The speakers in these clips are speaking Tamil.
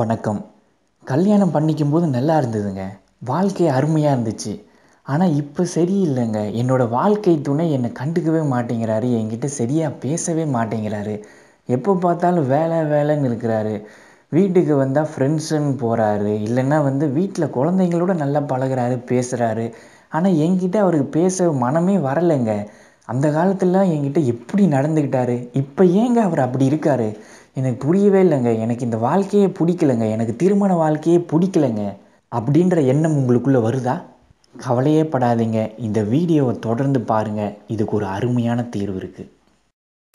வணக்கம் கல்யாணம் பண்ணிக்கும் போது நல்லா இருந்ததுங்க வாழ்க்கை அருமையாக இருந்துச்சு ஆனால் இப்போ சரியில்லைங்க என்னோடய வாழ்க்கை துணை என்னை கண்டுக்கவே மாட்டேங்கிறாரு என்கிட்ட சரியாக பேசவே மாட்டேங்கிறாரு எப்போ பார்த்தாலும் வேலை வேலைன்னு இருக்கிறாரு வீட்டுக்கு வந்தால் ஃப்ரெண்ட்ஸுன்னு போகிறாரு இல்லைன்னா வந்து வீட்டில் குழந்தைங்களோட நல்லா பழகிறாரு பேசுகிறாரு ஆனால் என்கிட்ட அவருக்கு பேச மனமே வரலைங்க அந்த காலத்துலலாம் என்கிட்ட எப்படி நடந்துக்கிட்டாரு இப்போ ஏங்க அவர் அப்படி இருக்கார் எனக்கு புரியவே இல்லைங்க எனக்கு இந்த வாழ்க்கையே பிடிக்கலங்க எனக்கு திருமண வாழ்க்கையே பிடிக்கலங்க அப்படின்ற எண்ணம் உங்களுக்குள்ளே வருதா கவலையே படாதீங்க இந்த வீடியோவை தொடர்ந்து பாருங்கள் இதுக்கு ஒரு அருமையான தீர்வு இருக்குது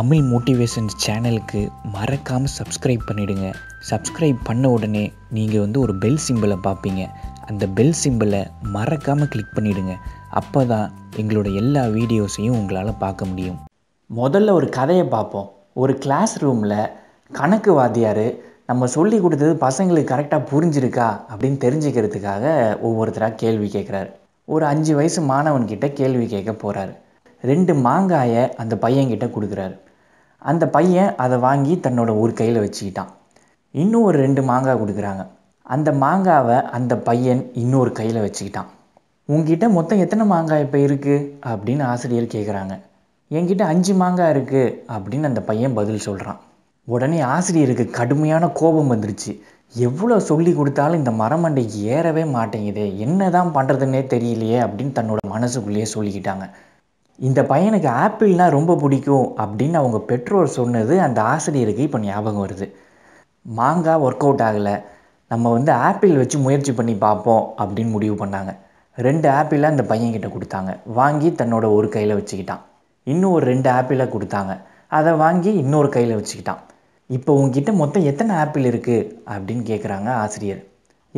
தமிழ் மோட்டிவேஷன்ஸ் சேனலுக்கு மறக்காமல் சப்ஸ்கிரைப் பண்ணிவிடுங்க சப்ஸ்கிரைப் பண்ண உடனே நீங்கள் வந்து ஒரு பெல் சிம்பிளை பார்ப்பீங்க அந்த பெல் சிம்பிளை மறக்காமல் கிளிக் பண்ணிவிடுங்க அப்போ தான் எங்களோட எல்லா வீடியோஸையும் உங்களால் பார்க்க முடியும் முதல்ல ஒரு கதையை பார்ப்போம் ஒரு கிளாஸ் ரூமில் கணக்கு வாத்தியார் நம்ம சொல்லி கொடுத்தது பசங்களுக்கு கரெக்டாக புரிஞ்சிருக்கா அப்படின்னு தெரிஞ்சுக்கிறதுக்காக ஒவ்வொருத்தராக கேள்வி கேட்குறாரு ஒரு அஞ்சு வயசு மாணவன்கிட்ட கேள்வி கேட்க போகிறாரு ரெண்டு மாங்காயை அந்த பையன்கிட்ட கொடுக்குறாரு அந்த பையன் அதை வாங்கி தன்னோட ஒரு கையில் வச்சுக்கிட்டான் இன்னும் ஒரு ரெண்டு மாங்காய் கொடுக்குறாங்க அந்த மாங்காவை அந்த பையன் இன்னொரு கையில் வச்சுக்கிட்டான் உங்ககிட்ட மொத்தம் எத்தனை மாங்காய் இப்போ இருக்குது அப்படின்னு ஆசிரியர் கேட்குறாங்க என்கிட்ட அஞ்சு மாங்காய் இருக்குது அப்படின்னு அந்த பையன் பதில் சொல்கிறான் உடனே ஆசிரியருக்கு கடுமையான கோபம் வந்துருச்சு எவ்வளோ சொல்லி கொடுத்தாலும் இந்த மரமண்டைக்கு ஏறவே மாட்டேங்குதே என்ன தான் பண்ணுறதுன்னே தெரியலையே அப்படின்னு தன்னோட மனசுக்குள்ளேயே சொல்லிக்கிட்டாங்க இந்த பையனுக்கு ஆப்பிள்னால் ரொம்ப பிடிக்கும் அப்படின்னு அவங்க பெற்றோர் சொன்னது அந்த ஆசிரியருக்கு இப்போ ஞாபகம் வருது மாங்காய் ஒர்க் அவுட் ஆகலை நம்ம வந்து ஆப்பிள் வச்சு முயற்சி பண்ணி பார்ப்போம் அப்படின்னு முடிவு பண்ணாங்க ரெண்டு ஆப்பிளை அந்த பையன்கிட்ட கொடுத்தாங்க வாங்கி தன்னோட ஒரு கையில் வச்சுக்கிட்டான் இன்னும் ஒரு ரெண்டு ஆப்பிளை கொடுத்தாங்க அதை வாங்கி இன்னொரு கையில் வச்சுக்கிட்டான் இப்போ உங்ககிட்ட மொத்தம் எத்தனை ஆப்பிள் இருக்குது அப்படின்னு கேட்குறாங்க ஆசிரியர்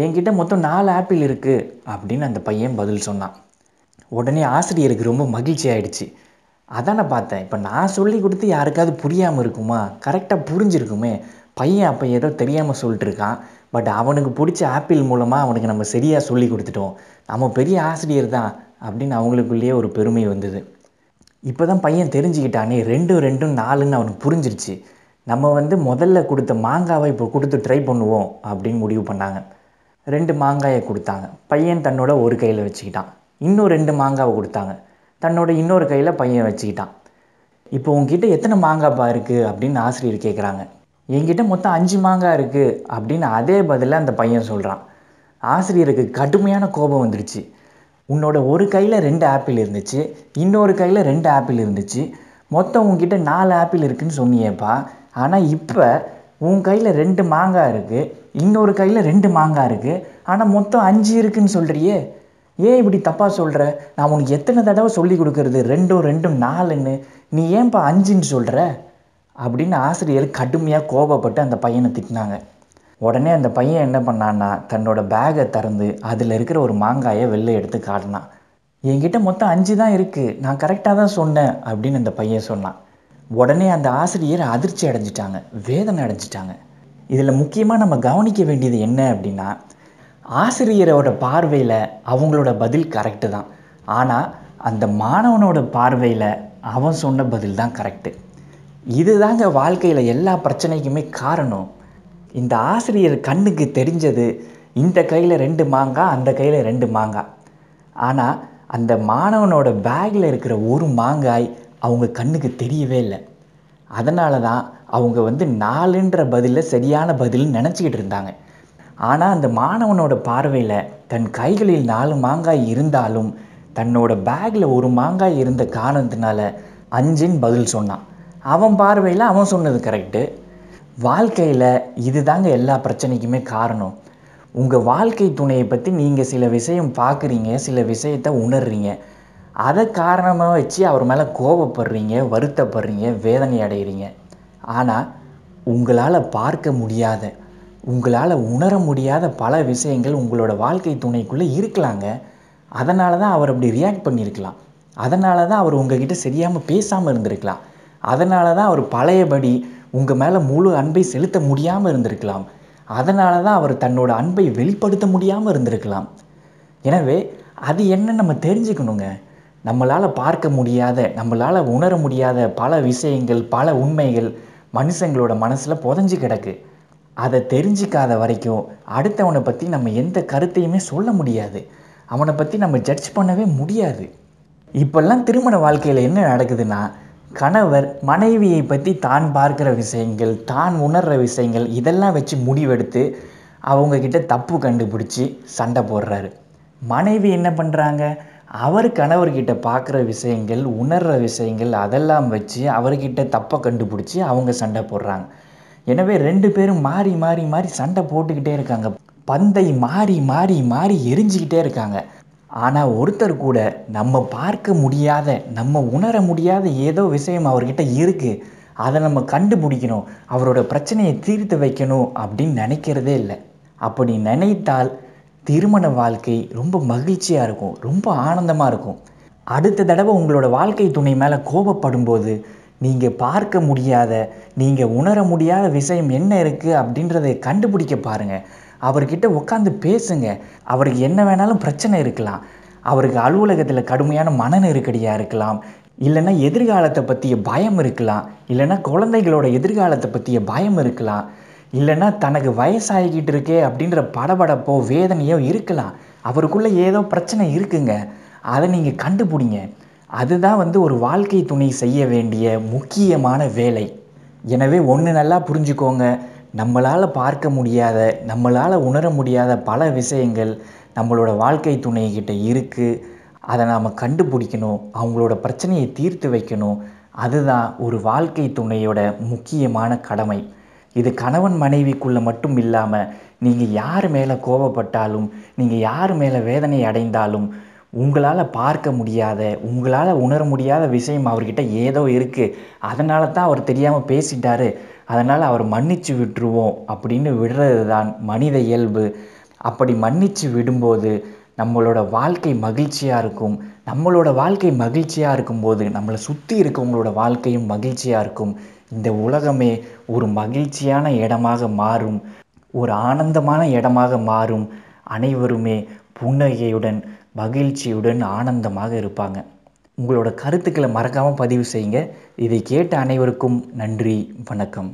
என்கிட்ட மொத்தம் நாலு ஆப்பிள் இருக்குது அப்படின்னு அந்த பையன் பதில் சொன்னான் உடனே ஆசிரியருக்கு ரொம்ப மகிழ்ச்சி ஆயிடுச்சு அதான் நான் பார்த்தேன் இப்போ நான் சொல்லி கொடுத்து யாருக்காவது புரியாமல் இருக்குமா கரெக்டாக புரிஞ்சிருக்குமே பையன் அப்போ ஏதோ தெரியாமல் சொல்லிட்டு இருக்கான் பட் அவனுக்கு பிடிச்ச ஆப்பிள் மூலமாக அவனுக்கு நம்ம சரியாக சொல்லி கொடுத்துட்டோம் நம்ம பெரிய ஆசிரியர் தான் அப்படின்னு அவங்களுக்குள்ளேயே ஒரு பெருமை வந்தது இப்போ தான் பையன் தெரிஞ்சுக்கிட்டானே ரெண்டும் ரெண்டும் நாலுன்னு அவனுக்கு புரிஞ்சிருச்சு நம்ம வந்து முதல்ல கொடுத்த மாங்காவை இப்போ கொடுத்து ட்ரை பண்ணுவோம் அப்படின்னு முடிவு பண்ணாங்க ரெண்டு மாங்காயை கொடுத்தாங்க பையன் தன்னோட ஒரு கையில் வச்சுக்கிட்டான் இன்னும் ரெண்டு மாங்காவை கொடுத்தாங்க தன்னோட இன்னொரு கையில் பையன் வச்சுக்கிட்டான் இப்போ உங்ககிட்ட எத்தனை மாங்காப்பா இருக்குது அப்படின்னு ஆசிரியர் கேட்குறாங்க என்கிட்ட மொத்தம் அஞ்சு மாங்காய் இருக்குது அப்படின்னு அதே பதிலாக அந்த பையன் சொல்கிறான் ஆசிரியருக்கு கடுமையான கோபம் வந்துடுச்சு உன்னோட ஒரு கையில் ரெண்டு ஆப்பிள் இருந்துச்சு இன்னொரு கையில் ரெண்டு ஆப்பிள் இருந்துச்சு மொத்தம் உங்ககிட்ட நாலு ஆப்பிள் இருக்குதுன்னு சொன்னியேப்பா ஆனால் இப்போ உன் கையில் ரெண்டு மாங்காய் இருக்குது இன்னொரு கையில் ரெண்டு மாங்காய் இருக்குது ஆனால் மொத்தம் அஞ்சு இருக்குதுன்னு சொல்கிறியே ஏன் இப்படி தப்பாக சொல்கிற நான் உனக்கு எத்தனை தடவை சொல்லி கொடுக்குறது ரெண்டும் ரெண்டும் நாலுன்னு நீ ஏன்ப்பா அஞ்சுன்னு சொல்கிற அப்படின்னு ஆசிரியர் கடுமையாக கோபப்பட்டு அந்த பையனை திட்டினாங்க உடனே அந்த பையன் என்ன பண்ணான்னா தன்னோட பேகை திறந்து அதில் இருக்கிற ஒரு மாங்காயை வெளில எடுத்து காட்டினான் என்கிட்ட மொத்தம் அஞ்சு தான் இருக்குது நான் கரெக்டாக தான் சொன்னேன் அப்படின்னு அந்த பையன் சொன்னான் உடனே அந்த ஆசிரியர் அதிர்ச்சி அடைஞ்சிட்டாங்க வேதனை அடைஞ்சிட்டாங்க இதில் முக்கியமாக நம்ம கவனிக்க வேண்டியது என்ன அப்படின்னா ஆசிரியரோட பார்வையில் அவங்களோட பதில் கரெக்டு தான் ஆனால் அந்த மாணவனோட பார்வையில் அவன் சொன்ன பதில் தான் கரெக்டு இதுதாங்க வாழ்க்கையில் எல்லா பிரச்சனைக்குமே காரணம் இந்த ஆசிரியர் கண்ணுக்கு தெரிஞ்சது இந்த கையில் ரெண்டு மாங்காய் அந்த கையில் ரெண்டு மாங்காய் ஆனால் அந்த மாணவனோட பேக்கில் இருக்கிற ஒரு மாங்காய் அவங்க கண்ணுக்கு தெரியவே இல்லை அதனால தான் அவங்க வந்து நாலுன்ற பதிலில் சரியான பதில்னு நினச்சிக்கிட்டு இருந்தாங்க ஆனால் அந்த மாணவனோட பார்வையில் தன் கைகளில் நாலு மாங்காய் இருந்தாலும் தன்னோட பேக்கில் ஒரு மாங்காய் இருந்த காரணத்தினால அஞ்சுன்னு பதில் சொன்னான் அவன் பார்வையில் அவன் சொன்னது கரெக்டு வாழ்க்கையில் இதுதாங்க எல்லா பிரச்சனைக்குமே காரணம் உங்கள் வாழ்க்கை துணையை பற்றி நீங்கள் சில விஷயம் பார்க்குறீங்க சில விஷயத்தை உணர்றீங்க அதை காரணமாக வச்சு அவர் மேலே கோபப்படுறீங்க வருத்தப்படுறீங்க வேதனை அடைகிறீங்க ஆனால் உங்களால் பார்க்க முடியாத உங்களால் உணர முடியாத பல விஷயங்கள் உங்களோட வாழ்க்கை துணைக்குள்ளே இருக்கலாங்க அதனால தான் அவர் அப்படி ரியாக்ட் பண்ணியிருக்கலாம் அதனால தான் அவர் உங்ககிட்ட சரியாமல் பேசாமல் இருந்திருக்கலாம் அதனால தான் அவர் பழையபடி உங்கள் மேலே முழு அன்பை செலுத்த முடியாமல் இருந்திருக்கலாம் அதனால தான் அவர் தன்னோட அன்பை வெளிப்படுத்த முடியாமல் இருந்திருக்கலாம் எனவே அது என்ன நம்ம தெரிஞ்சுக்கணுங்க நம்மளால் பார்க்க முடியாத நம்மளால் உணர முடியாத பல விஷயங்கள் பல உண்மைகள் மனுஷங்களோட மனசில் புதஞ்சு கிடக்கு அதை தெரிஞ்சிக்காத வரைக்கும் அடுத்தவனை பற்றி நம்ம எந்த கருத்தையுமே சொல்ல முடியாது அவனை பற்றி நம்ம ஜட்ஜ் பண்ணவே முடியாது இப்போல்லாம் திருமண வாழ்க்கையில் என்ன நடக்குதுன்னா கணவர் மனைவியை பற்றி தான் பார்க்குற விஷயங்கள் தான் உணர்கிற விஷயங்கள் இதெல்லாம் வச்சு முடிவெடுத்து அவங்கக்கிட்ட தப்பு கண்டுபிடிச்சி சண்டை போடுறாரு மனைவி என்ன பண்ணுறாங்க அவர் கணவர்கிட்ட பார்க்குற விஷயங்கள் உணர்கிற விஷயங்கள் அதெல்லாம் வச்சு அவர்கிட்ட தப்பை கண்டுபிடிச்சி அவங்க சண்டை போடுறாங்க எனவே ரெண்டு பேரும் மாறி மாறி மாறி சண்டை போட்டுக்கிட்டே இருக்காங்க பந்தை மாறி மாறி மாறி எரிஞ்சிக்கிட்டே இருக்காங்க ஆனால் ஒருத்தர் கூட நம்ம பார்க்க முடியாத நம்ம உணர முடியாத ஏதோ விஷயம் அவர்கிட்ட இருக்குது அதை நம்ம கண்டுபிடிக்கணும் அவரோட பிரச்சனையை தீர்த்து வைக்கணும் அப்படின்னு நினைக்கிறதே இல்லை அப்படி நினைத்தால் திருமண வாழ்க்கை ரொம்ப மகிழ்ச்சியாக இருக்கும் ரொம்ப ஆனந்தமாக இருக்கும் அடுத்த தடவை உங்களோட வாழ்க்கை துணை மேலே கோபப்படும் போது நீங்கள் பார்க்க முடியாத நீங்கள் உணர முடியாத விஷயம் என்ன இருக்குது அப்படின்றத கண்டுபிடிக்க பாருங்கள் அவர்கிட்ட உட்காந்து பேசுங்க அவருக்கு என்ன வேணாலும் பிரச்சனை இருக்கலாம் அவருக்கு அலுவலகத்தில் கடுமையான மன நெருக்கடியாக இருக்கலாம் இல்லைன்னா எதிர்காலத்தை பற்றிய பயம் இருக்கலாம் இல்லைன்னா குழந்தைகளோட எதிர்காலத்தை பற்றிய பயம் இருக்கலாம் இல்லைன்னா தனக்கு வயசாகிக்கிட்டு இருக்கே அப்படின்ற படபடப்போ வேதனையோ இருக்கலாம் அவருக்குள்ளே ஏதோ பிரச்சனை இருக்குங்க அதை நீங்கள் கண்டுபிடிங்க அதுதான் வந்து ஒரு வாழ்க்கை துணை செய்ய வேண்டிய முக்கியமான வேலை எனவே ஒன்று நல்லா புரிஞ்சுக்கோங்க நம்மளால் பார்க்க முடியாத நம்மளால் உணர முடியாத பல விஷயங்கள் நம்மளோட வாழ்க்கை துணைக்கிட்ட இருக்குது அதை நாம் கண்டுபிடிக்கணும் அவங்களோட பிரச்சனையை தீர்த்து வைக்கணும் அதுதான் ஒரு வாழ்க்கை துணையோட முக்கியமான கடமை இது கணவன் மனைவிக்குள்ளே மட்டும் இல்லாமல் நீங்கள் யார் மேலே கோபப்பட்டாலும் நீங்கள் யார் மேலே வேதனை அடைந்தாலும் உங்களால் பார்க்க முடியாத உங்களால் உணர முடியாத விஷயம் அவர்கிட்ட ஏதோ இருக்குது அதனால தான் அவர் தெரியாமல் பேசிட்டாரு அதனால் அவர் மன்னிச்சு விட்டுருவோம் அப்படின்னு விடுறது தான் மனித இயல்பு அப்படி மன்னிச்சு விடும்போது நம்மளோட வாழ்க்கை மகிழ்ச்சியாக இருக்கும் நம்மளோட வாழ்க்கை மகிழ்ச்சியாக இருக்கும்போது நம்மளை சுற்றி இருக்கவங்களோட வாழ்க்கையும் மகிழ்ச்சியாக இருக்கும் இந்த உலகமே ஒரு மகிழ்ச்சியான இடமாக மாறும் ஒரு ஆனந்தமான இடமாக மாறும் அனைவருமே புன்னகையுடன் மகிழ்ச்சியுடன் ஆனந்தமாக இருப்பாங்க உங்களோட கருத்துக்களை மறக்காமல் பதிவு செய்யுங்க இதை கேட்ட அனைவருக்கும் நன்றி வணக்கம்